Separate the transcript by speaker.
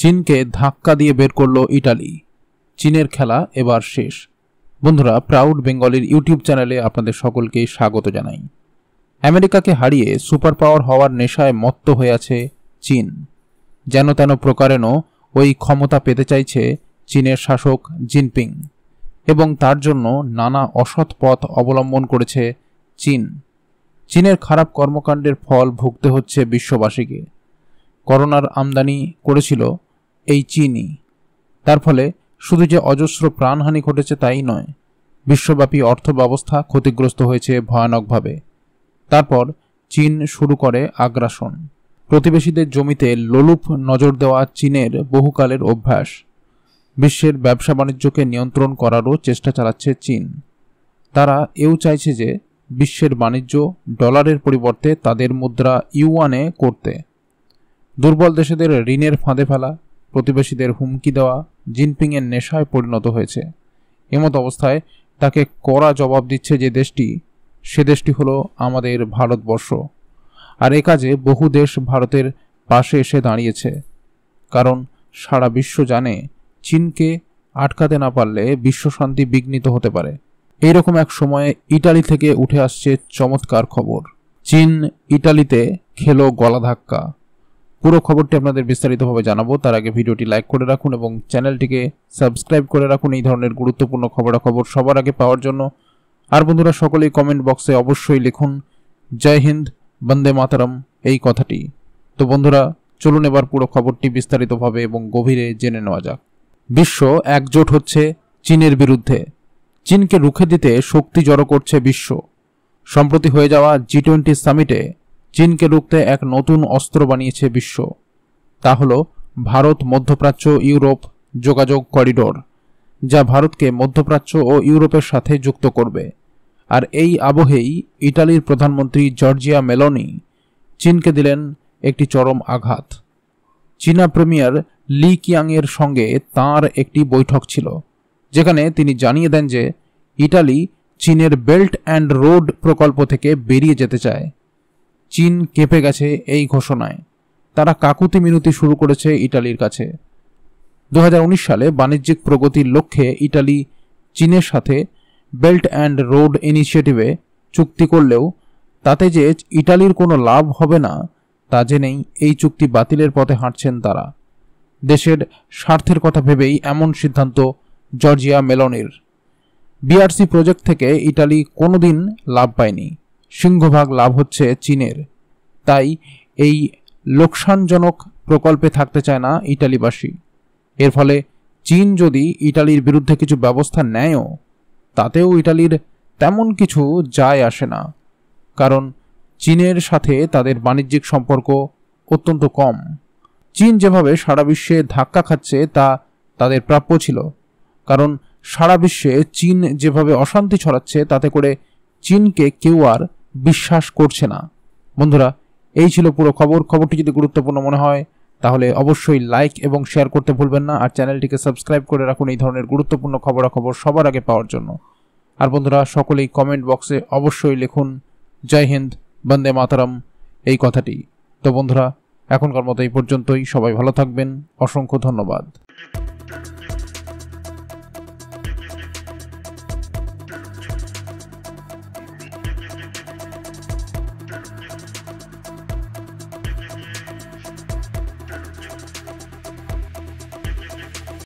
Speaker 1: চীনকে ধাক্কা দিয়ে বের করল ইটালি চীনের খেলা এবার শেষ বন্ধুরা প্রাউড বেঙ্গলির ইউটিউব চ্যানেলে আপনাদের সকলকে স্বাগত জানাই আমেরিকাকে হারিয়ে সুপার পাওয়ার হওয়ার নেশায় মত্ত হয়ে আছে চীন যেন তেন প্রকারেণও ওই ক্ষমতা পেতে চাইছে চীনের শাসক জিনপিং এবং তার জন্য নানা অসৎ পথ অবলম্বন করেছে চীন চীনের খারাপ কর্মকাণ্ডের ফল ভুগতে হচ্ছে বিশ্ববাসীকে করোনার আমদানি করেছিল এই চিনি তার ফলে শুধু যে অজস্র প্রাণহানি ঘটেছে তাই নয় বিশ্বব্যাপী অর্থ ব্যবস্থা ক্ষতিগ্রস্ত হয়েছে ভয়ানকভাবে তারপর চীন শুরু করে আগ্রাসন প্রতিবেশীদের জমিতে লোলুপ নজর দেওয়া চীনের বহুকালের অভ্যাস বিশ্বের ব্যবসা বাণিজ্যকে নিয়ন্ত্রণ করারও চেষ্টা চালাচ্ছে চীন তারা এও চাইছে যে বিশ্বের বাণিজ্য ডলারের পরিবর্তে তাদের মুদ্রা ইউয়ানে করতে দুর্বল দেশেদের ঋণের ফাঁদে ফেলা প্রতিবেশীদের হুমকি দেওয়া জিনপিংয়ের নেশায় পরিণত হয়েছে এমত অবস্থায় তাকে কড়া জবাব দিচ্ছে যে দেশটি সে দেশটি হলো আমাদের ভারতবর্ষ আর এ কাজে বহু দেশ ভারতের পাশে এসে দাঁড়িয়েছে কারণ সারা বিশ্ব জানে চীনকে আটকাতে না পারলে বিশ্বশান্তি বিঘ্নিত হতে পারে এইরকম এক সময়ে ইটালি থেকে উঠে আসছে চমৎকার খবর চীন ইটালিতে খেলো গলা ধাক্কা পুরো খবরটি আপনাদের বিস্তারিতভাবে জানাবো তার আগে ভিডিওটি লাইক করে রাখুন এবং চ্যানেলটিকে সাবস্ক্রাইব করে রাখুন এই ধরনের গুরুত্বপূর্ণ খবরাখবর সবার আগে পাওয়ার জন্য আর বন্ধুরা সকলেই কমেন্ট বক্সে অবশ্যই লিখুন জয় হিন্দ বন্দে মাতারাম এই কথাটি তো বন্ধুরা চলুন এবার পুরো খবরটি বিস্তারিতভাবে এবং গভীরে জেনে নেওয়া যাক বিশ্ব একজোট হচ্ছে চীনের বিরুদ্ধে চীনকে রুখে দিতে শক্তি জড়ো করছে বিশ্ব সম্প্রতি হয়ে যাওয়া জি টোয়েন্টি সামিটে চীনকে রুখতে এক নতুন অস্ত্র বানিয়েছে বিশ্ব তা হল ভারত মধ্যপ্রাচ্য ইউরোপ যোগাযোগ করিডোর যা ভারতকে মধ্যপ্রাচ্য ও ইউরোপের সাথে যুক্ত করবে আর এই আবহেই ইটালির প্রধানমন্ত্রী জর্জিয়া মেলনি চীনকে দিলেন একটি চরম আঘাত চীনা প্রিমিয়ার লি কিয়াংয়ের সঙ্গে তার একটি বৈঠক ছিল যেখানে তিনি জানিয়ে দেন যে ইটালি চীনের বেল্ট অ্যান্ড রোড প্রকল্প থেকে বেরিয়ে যেতে চায় চীন কেঁপে গেছে এই ঘোষণায় তারা কাকুতি মিনতি শুরু করেছে ইটালির কাছে দু সালে বাণিজ্যিক প্রগতির লক্ষ্যে ইটালি চীনের সাথে বেল্ট অ্যান্ড রোড ইনিশিয়েটিভে চুক্তি করলেও তাতে যে ইটালির কোনো লাভ হবে না তা জেনেই এই চুক্তি বাতিলের পথে হাঁটছেন তারা দেশের স্বার্থের কথা ভেবেই এমন সিদ্ধান্ত জর্জিয়া মেলনির বিআরসি প্রজেক্ট থেকে ইটালি কোনোদিন লাভ পায়নি সিংহভাগ লাভ হচ্ছে চীনের তাই এই লোকসানজনক প্রকল্পে থাকতে চায় না ইটালিবাসী এর ফলে চীন যদি ইটালির বিরুদ্ধে কিছু ব্যবস্থা নেয়ও তাতেও ইটালির তেমন কিছু যায় আসে না কারণ চীনের সাথে তাদের বাণিজ্যিক সম্পর্ক অত্যন্ত কম চীন যেভাবে সারা বিশ্বে ধাক্কা খাচ্ছে তা তাদের প্রাপ্য ছিল কারণ সারা বিশ্বে চীন যেভাবে অশান্তি ছড়াচ্ছে তাতে করে চীনকে কেউ আর বিশ্বাস করছে না বন্ধুরা এই ছিল পুরো খবর খবরটি যদি গুরুত্বপূর্ণ মনে হয় তাহলে অবশ্যই লাইক এবং শেয়ার করতে ভুলবেন না আর চ্যানেলটিকে সাবস্ক্রাইব করে রাখুন এই ধরনের গুরুত্বপূর্ণ খবরাখবর সবার আগে পাওয়ার জন্য আর বন্ধুরা সকলেই কমেন্ট বক্সে অবশ্যই লিখুন জয় হিন্দ বন্দে মাতারাম এই কথাটি তো বন্ধুরা এখনকার মতো এই পর্যন্তই সবাই ভালো থাকবেন অসংখ্য ধন্যবাদ